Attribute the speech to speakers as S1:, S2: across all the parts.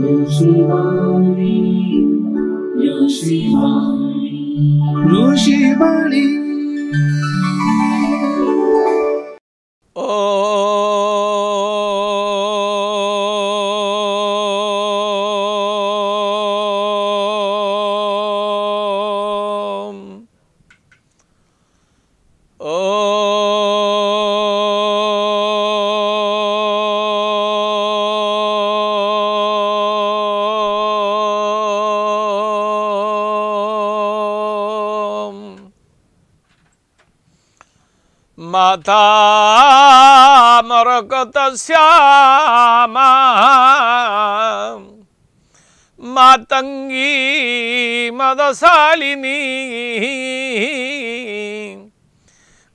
S1: 如希望你，如希望希望你。माता मरकत श्यामा मातंगी मदशालिनी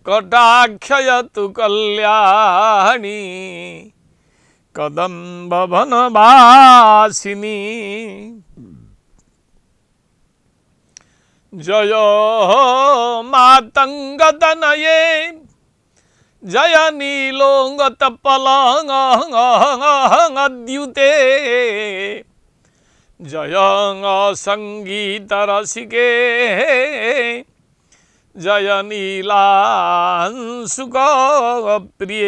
S1: कटाक्षयतु कल्याणी कदम्बभनवासिनी जयो मातङ्गतनये जय नीलोंग तपलांगाद्युते जय संगीत रसिके जय नीलांशुक प्रिय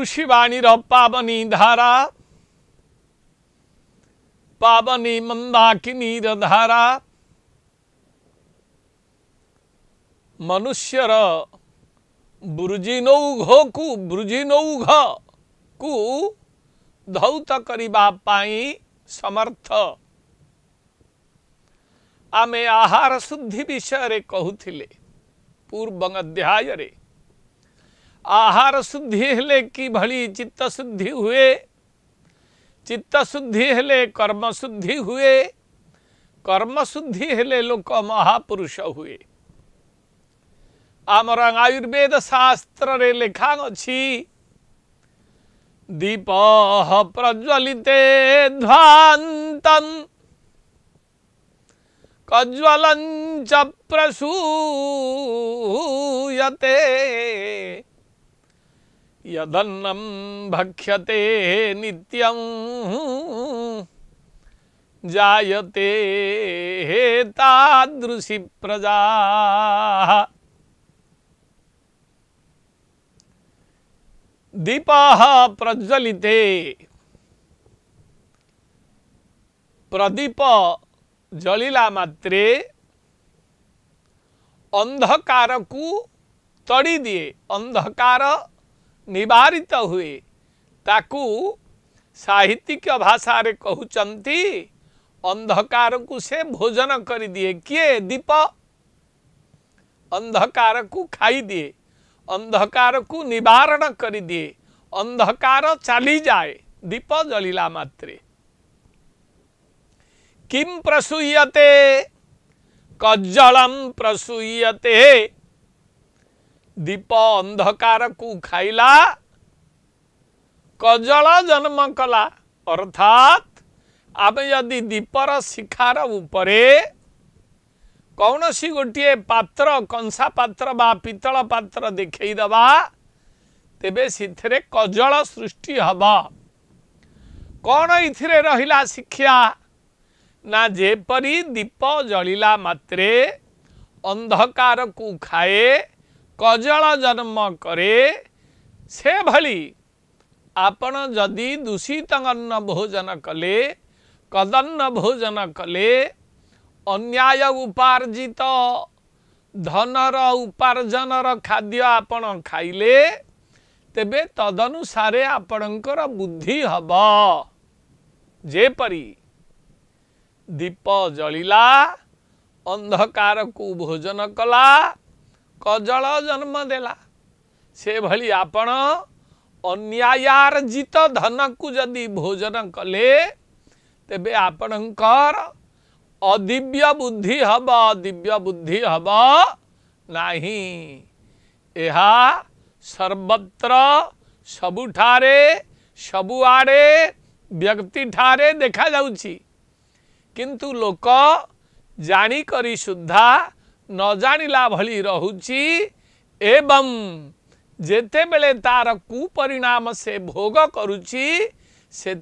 S1: ऋषिवाणी पावनी धारा पावनी मंदाकिनी धारा मनुष्यर ब्रुजिनौघ को ब्रुजिनौघ को धौत करने समर्थ आमे आहार शुद्धि विषय कहते पूर्व अध्याय आहार शुद्धि हेले कि भली चित्त शुद्धि हुए चित्त शुद्धि हेले कर्म शुद्धि हुए कर्म शुद्धि हेले लोक महापुरुष हुए ଆମର ଆୟୁର୍ବେଦ ଶାସ୍ତ୍ରରେ ଲେଖା ଅଛି ଦୀପ ପ୍ରଜ୍ୱଲିତେ ଧ୍ୱାନ୍ତମ କଜ୍ୱଲଞ୍ଚ ପ୍ରସୂୟତେ यदन्नम भक्ष्यते नित्यम जायते तादृशी प्रजा दीपा प्रज्वलिते प्रदीप जलिला मात्रे अंधकार को तड़ी दिए अंधकार निवारित हुए ताकू साहित्यिक भाषा कहते अंधकार को से भोजन कर दिए किए दीप अंधकार को खाई दिए अंधकार को निवारण कर दिए अंधकार चली जाए दीप जलिला मात्रे किम प्रसूयते कज्जलम प्रसूयते दीप अंधकार को खाइला कजल जन्म कला अर्थात आम यदि दीपर शिखार उपरे କୌଣସି ଗୋଟିଏ ପାତ୍ର କଂସା ପାତ୍ର ବା ପିତ୍ତଳ ପାତ୍ର ଦେଖେଇଦେବା ତେବେ ସେଥିରେ କଜଳ ସୃଷ୍ଟି ହେବ କ'ଣ ଏଥିରେ ରହିଲା ଶିକ୍ଷା ନା ଯେପରି ଦୀପ ଜଳିଲା ମାତ୍ରେ ଅନ୍ଧକାରକୁ ଖାଏ କଜଳ ଜନ୍ମ କରେ ସେଭଳି ଆପଣ ଯଦି ଦୂଷିତ ଅନ୍ନ ଭୋଜନ କଲେ କଦନ୍ନ ଭୋଜନ କଲେ ଅନ୍ୟାୟ ଉପାର୍ଜିତ ଧନର ଉପାର୍ଜନର ଖାଦ୍ୟ ଆପଣ ଖାଇଲେ ତେବେ ତଦନୁସାରେ ଆପଣଙ୍କର ବୁଦ୍ଧି ହେବ ଯେପରି ଦୀପ ଜଳିଲା ଅନ୍ଧକାରକୁ ଭୋଜନ କଲା କଜଳ ଜନ୍ମ ଦେଲା ସେଭଳି ଆପଣ ଅନ୍ୟାୟାର୍ଜିତ ଧନକୁ ଯଦି ଭୋଜନ କଲେ ତେବେ ଆପଣଙ୍କର अदिव्य बुद्धि हवा दिव्य बुद्धि हवा नहीं यह सर्वत्र सबुठारे सबुआड़े व्यक्ति ठारे देखा किंतु लोक जाणीकरी सुधा न जाणला भि रुचि एवं जेते बेले तार कुपरिणाम से भोग करुची से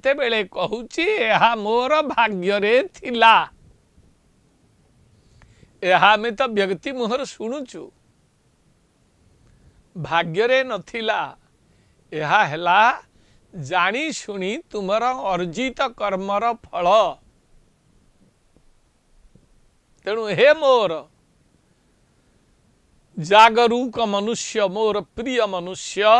S1: कहूँ यह मोर भाग्य थिला ଏହା ଆମେ ତ ବ୍ୟକ୍ତି ମୁହଁରେ ଶୁଣୁଛୁ ଭାଗ୍ୟରେ ନଥିଲା ଏହା ହେଲା ଜାଣି ଶୁଣି ତୁମର ଅର୍ଜିତ କର୍ମର ଫଳ ତେଣୁ ହେ ମୋର ଜାଗରୁକ ମନୁଷ୍ୟ ମୋର ପ୍ରିୟ ମନୁଷ୍ୟ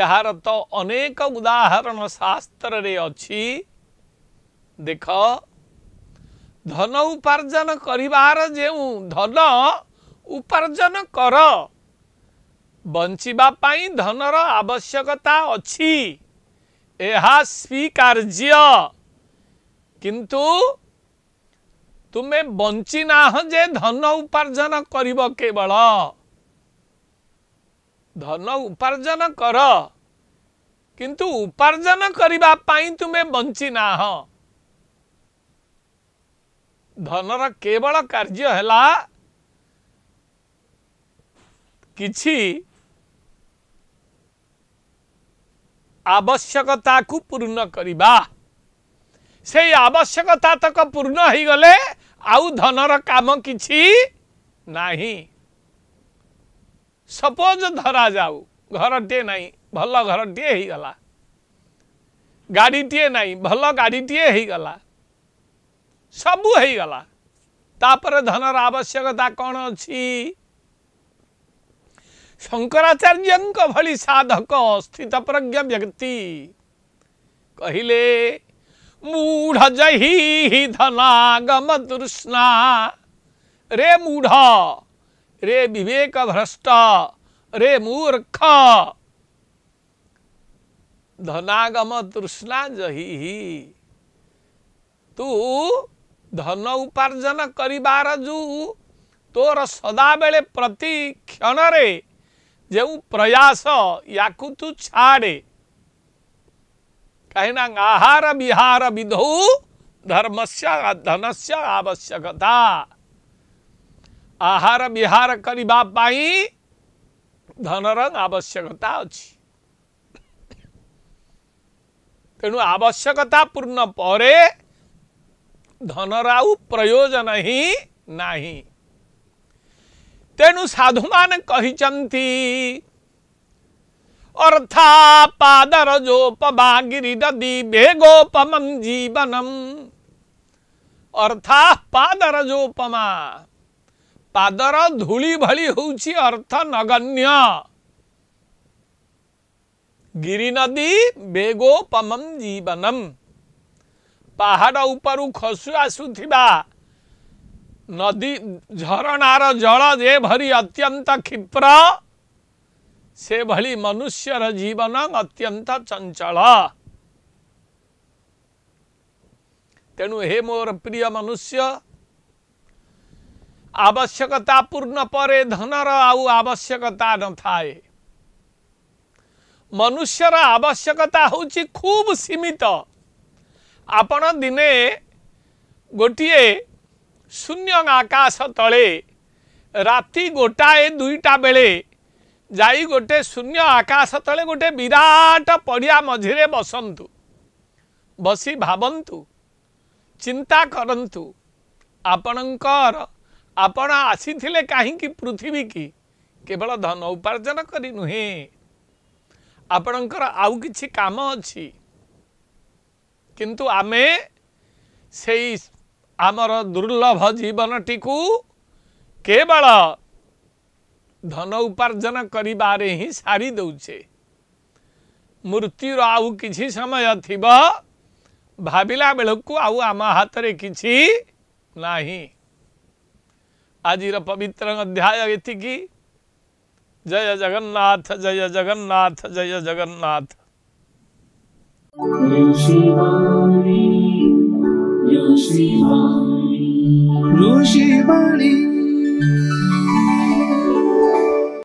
S1: ଏହାର ତ ଅନେକ ଉଦାହରଣ ଶାସ୍ତ୍ରରେ ଅଛି ଦେଖ ଧନ ଉପାର୍ଜନ କରିବାର ଯେଉଁ ଧନ ଉପାର୍ଜନ କର ବଞ୍ଚିବା ପାଇଁ ଧନର ଆବଶ୍ୟକତା ଅଛି ଏହା ସ୍ୱୀକାର୍ଯ୍ୟ କିନ୍ତୁ ତୁମେ ବଞ୍ଚିନାହ ଯେ ଧନ ଉପାର୍ଜନ କରିବ କେବଳ ଧନ ଉପାର୍ଜନ କର କିନ୍ତୁ ଉପାର୍ଜନ କରିବା ପାଇଁ ତୁମେ ବଞ୍ଚିନାହଁ ଧନର କେବଳ କାର୍ଯ୍ୟ ହେଲା କିଛି ଆବଶ୍ୟକତାକୁ ପୂର୍ଣ୍ଣ କରିବା ସେଇ ଆବଶ୍ୟକତା ତକ ପୂର୍ଣ୍ଣ ହେଇଗଲେ ଆଉ ଧନର କାମ କିଛି ନାହିଁ ସପୋଜ ଧରାଯାଉ ଘରଟିଏ ନାହିଁ ଭଲ ଘରଟିଏ ହେଇଗଲା ଗାଡ଼ିଟିଏ ନାହିଁ ଭଲ ଗାଡ଼ିଟିଏ ହେଇଗଲା सबूला धनर आवश्यकता कौन अच्छी शंकराचार्य साधक स्थित प्रज्ञ व्यक्ति कहले मूढ़ जही धनागम तृष्णा रे मूढ़ रे विवेक भ्रष्ट रे मूर्ख धनागम तृष्णा जही तू ଧନ ଉପାର୍ଜନ କରିବାର ଯେଉଁ ତୋର ସଦାବେଳେ ପ୍ରତି କ୍ଷଣରେ ଯେଉଁ ପ୍ରୟାସ ୟାକୁ ତୁ ଛାଡ଼େ କାହିଁକିନା ଆହାର ବିହାର ବିଧୌ ଧର୍ମସ୍ୟ ଧନସ୍ୟ ଆବଶ୍ୟକତା ଆହାର ବିହାର କରିବା ପାଇଁ ଧନର ଆବଶ୍ୟକତା ଅଛି ତେଣୁ ଆବଶ୍ୟକତା ପୂର୍ଣ୍ଣ ପରେ धनर आयोजन ही ना तेणु साधु मान कही अर्था पादर जोप बागिरी नदी बेगोपम जीवनम अर्था पादर जोपमा पादर धूली भली होउची अर्थ नगण्य गिरी नदी बेगोपम जीवनम પહાડ ઉપર ઉખસ્યુ આસુ થીબા નદી ઝરણાર જળ દે ભરી અત્યંત ખિપ્રા સે ભળી મનુષ્યર જીવન અત્યંત ચંચળા તેણુ હે મોર પ્રિયા મનુષ્ય આવશ્યકતા પૂર્ણ પરે ધનર આઉ આવશ્યકતા ન થાય મનુષ્યર આવશ્યકતા હોચી ખૂબ સીમિત ଆପଣ ଦିନେ ଗୋଟିଏ ଶୂନ୍ୟ ଆକାଶ ତଳେ ରାତି ଗୋଟାଏ ଦୁଇଟା ବେଳେ ଯାଇ ଗୋଟେ ଶୂନ୍ୟ ଆକାଶ ତଳେ ଗୋଟେ ବିରାଟ ପଡ଼ିଆ ମଝିରେ ବସନ୍ତୁ ବସି ଭାବନ୍ତୁ ଚିନ୍ତା କରନ୍ତୁ ଆପଣଙ୍କର ଆପଣ ଆସିଥିଲେ କାହିଁକି ପୃଥିବୀକି କେବଳ ଧନ ଉପାର୍ଜନ କରି ନୁହେଁ ଆପଣଙ୍କର ଆଉ କିଛି କାମ ଅଛି କିନ୍ତୁ ଆମେ ସେଇ ଆମର ଦୁର୍ଲଭ ଜୀବନଟିକୁ କେବଳ ଧନ ଉପାର୍ଜନ କରିବାରେ ହିଁ ସାରି ଦେଉଛେ ମୃତ୍ୟୁର ଆଉ କିଛି ସମୟ ଥିବ ଭାବିଲା ବେଳକୁ ଆଉ ଆମ ହାତରେ କିଛି ନାହିଁ ଆଜିର ପବିତ୍ର ଅଧ୍ୟାୟ ଏତିକି ଜୟ ଜଗନ୍ନାଥ ଜୟ ଜଗନ୍ନାଥ ଜୟ ଜଗନ୍ନାଥ Lucy Bonnie, Lucy